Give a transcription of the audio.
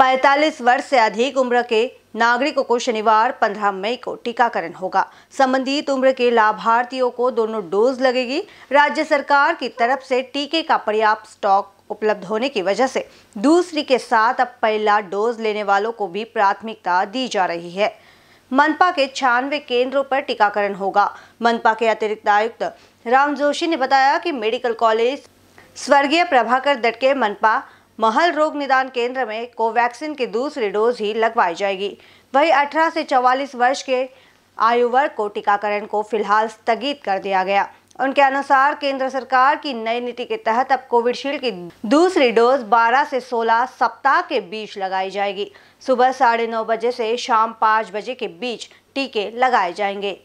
45 वर्ष से अधिक उम्र के नागरिकों को शनिवार 15 मई को टीकाकरण होगा संबंधित उम्र के लाभार्थियों को दोनों डोज लगेगी राज्य सरकार की तरफ से टीके का पर्याप्त स्टॉक उपलब्ध होने की वजह से दूसरी के साथ अब पहला डोज लेने वालों को भी प्राथमिकता दी जा रही है मनपा के छियानवे केंद्रों पर टीकाकरण होगा मनपा के अतिरिक्त आयुक्त राम जोशी ने बताया कि मेडिकल कॉलेज स्वर्गीय प्रभाकर दटके मनपा महल रोग निदान केंद्र में कोवैक्सीन की दूसरी डोज ही लगवाई जाएगी वही 18 से 44 वर्ष के आयु वर्ग को टीकाकरण को फिलहाल स्थगित कर दिया गया उनके अनुसार केंद्र सरकार की नई नीति के तहत अब कोविडशील्ड की दूसरी डोज 12 से 16 सप्ताह के बीच लगाई जाएगी सुबह साढ़े नौ बजे से शाम पाँच बजे के बीच टीके लगाए जाएंगे